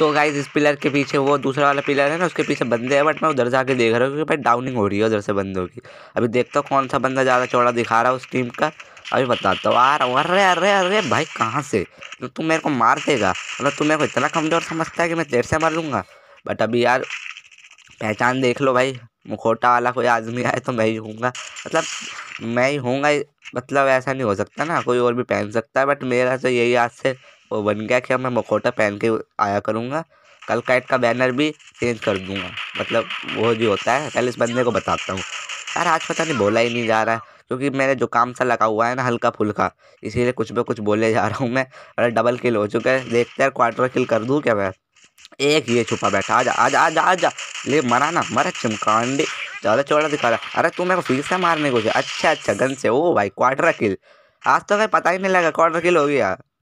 तो गाइज इस पिलर के पीछे वो दूसरा वाला पिलर है ना उसके पीछे बंदे हैं बट मैं उधर जाके देख रहा हूँ क्योंकि भाई डाउनिंग हो रही है उधर से बंदों की अभी देखता हूँ कौन सा बंदा ज़्यादा चौड़ा दिखा रहा है उस टीम का अभी बताता हूँ आ रहा हूँ अरे अरे अरे भाई कहाँ से तो तू मेरे को मार देगा मतलब तू मेरे को इतना कमज़ोर समझता है कि मैं तेर से मार लूँगा बट अभी यार पहचान देख लो भाई मुखोटा वाला कोई आदमी आए तो मैं ही हूँगा मतलब मैं ही हूँगा मतलब ऐसा नहीं हो सकता ना कोई और भी पहन सकता है बट मेरा तो यही आज से वो बन गया कि अब मैं मकोटा पहन के आया करूँगा कल काइट का बैनर भी चेंज कर दूँगा मतलब वो जो होता है कल इस बंदे को बताता हूँ यार आज पता नहीं बोला ही नहीं जा रहा है क्योंकि मेरे जो काम सा लगा हुआ है ना हल्का फुल्का इसीलिए कुछ भी कुछ बोले जा रहा हूँ मैं अरे डबल किल हो चुका है देखते हैं क्वार्टर किल कर दूँ क्या मैं एक ये छुपा बैठा आ जा आ जा आ जा ले मरा ना मरा चमकांडे ज़्यादा चौड़ा दिखा रहा अरे तू मेरे को फिर से मारने को अच्छा अच्छा गन से ओ भाई क्वार्टर किल आज तो भाई पता ही नहीं लगा क्वार्टर किल हो गया